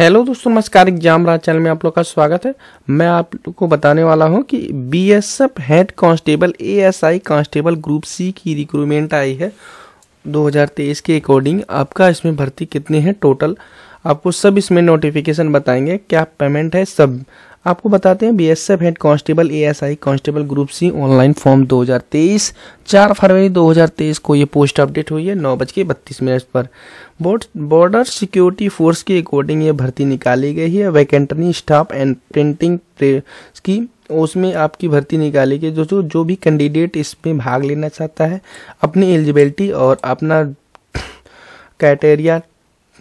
hello दोस्तों नमस्कार exam राज channel में आप लोग का स्वागत है मैं आप लोग को बताने वाला हूं कि BSF head constable ASI constable group C की रिक्रूटमेंट आई है 2023 के अकॉर्डिंग आपका इसमें भर्ती कितनी है टोटल आपको सब इसमें नोटिफिकेशन बताएंगे क्या पेमेंट है सब आपको बताते हैं BSF head constable ASI constable group C online form 2023 4 फरवरी 2023 को ये पोस्ट अपडेट हुई है नौ बज के बत्तीस मिनट पर बोर्ड बॉर्डर सिक्योरिटी फोर्स के अकॉर्डिंग ये भर्ती निकाली गई है वैकेंटनी स्टाफ एंड प्रिंटिंग की उसमें आपकी भर्ती निकाली गई जो जो जो भी कैंडिडेट इसमें भाग लेना चाहता है अपनी एलिजिबिलिटी और अपना क्राइटेरिया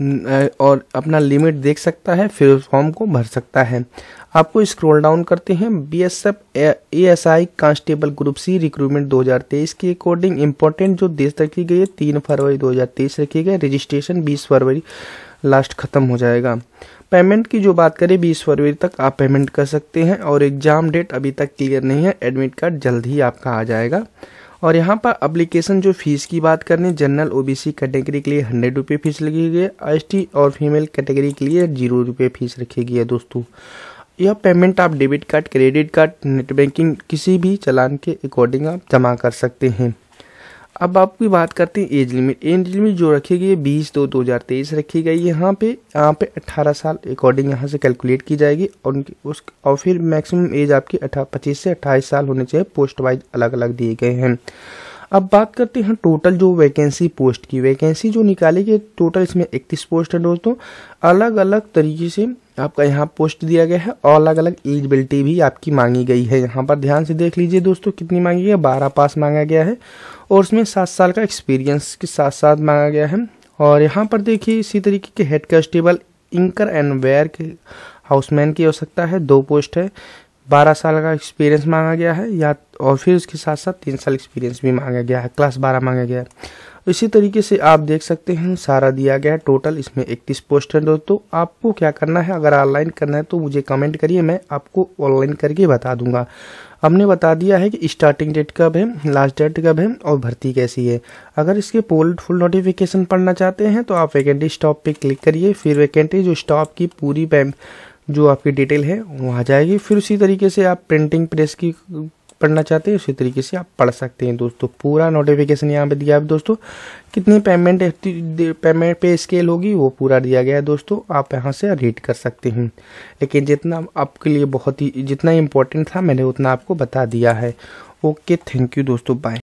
और अपना लिमिट देख सकता है फिर उस फॉर्म को भर सकता है आपको स्क्रॉल डाउन करते हैं B S F A S I constable group C recruitment 2023 के अकॉर्डिंग इम्पोर्टेंट जो देश रखी गई है तीन फरवरी 2023 रखी गई रजिस्ट्रेशन 20 फरवरी लास्ट ख़त्म हो जाएगा पेमेंट की जो बात करें बीस फरवरी तक आप पेमेंट कर सकते हैं और एग्ज़ाम डेट अभी तक क्लियर नहीं है एडमिट कार्ड जल्द ही आपका आ जाएगा और यहाँ पर अप्लीकेशन जो फीस की बात करें जनरल ओ कैटेगरी के लिए हंड्रेड रुपये फीस लगी हुई है एस और फीमेल कैटेगरी के लिए जीरो रुपये फीस रखी गई है दोस्तों यह पेमेंट आप debit card credit card net banking किसी भी चलान के अकॉर्डिंग आप जमा कर सकते हैं अब आपकी बात करते हैं एज लिमिट एज लिमिट जो रखी गई है बीस दो दो हज़ार तेईस रखी गई है यहाँ पे यहाँ पे अट्ठारह साल अकॉर्डिंग यहाँ से कैलकुलेट की जाएगी और उनकी उस और फिर मैक्सिमम एज आपकी अठा पच्चीस से अट्ठाईस साल होने चाहिए पोस्ट वाइज अलग अलग दिए गए हैं अब बात करते हैं टोटल जो वैकेंसी पोस्ट की वैकेंसी जो निकाली गई टोटल इसमें इकतीस पोस्ट है दोस्तों अलग अलग तरीके से आपका यहाँ पोस्ट दिया गया है और अलग अलग एलिजिबिलिटी भी आपकी मांगी गई है यहाँ पर ध्यान से देख लीजिए दोस्तों कितनी मांगी गई है बारह पास मांगा गया है और उसमें सात साल का एक्सपीरियंस के साथ साथ मांगा गया है और यहाँ पर देखिए इसी तरीके के हेड कांस्टेबल इंकर एंड वेयर के हाउसमैन की आवश्यकता है दो पोस्ट है बारह साल का एक्सपीरियंस मांगा गया है या और फिर उसके साथ साथ तीन साल एक्सपीरियंस भी मांगा गया है क्लास बारह मांगा गया है इसी तरीके से आप देख सकते हैं सारा दिया गया है टोटल इसमें इकतीस पोस्ट है दोस्तों आपको क्या करना है अगर ऑनलाइन करना है तो मुझे कमेंट करिए मैं आपको ऑनलाइन करके बता दूंगा हमने बता दिया है कि स्टार्टिंग डेट कब है लास्ट डेट कब है और भर्ती कैसी है अगर इसके पोल फुल नोटिफिकेशन पढ़ना चाहते हैं तो आप वैकेंटी स्टॉप पे क्लिक करिए फिर वैकेंटी जो स्टॉप की पूरी पैम जो आपकी डिटेल है वहाँ जाएगी फिर उसी तरीके से आप प्रिंटिंग प्रेस की पढ़ना चाहते हैं उसी तरीके से आप पढ़ सकते हैं दोस्तों पूरा नोटिफिकेशन यहाँ पे दिया है दोस्तों कितनी पेमेंट पेमेंट पे स्केल होगी वो पूरा दिया गया है दोस्तों आप यहाँ से रीड कर सकते हैं लेकिन जितना आपके लिए बहुत ही जितना इम्पोर्टेंट था मैंने उतना आपको बता दिया है ओके थैंक यू दोस्तों बाय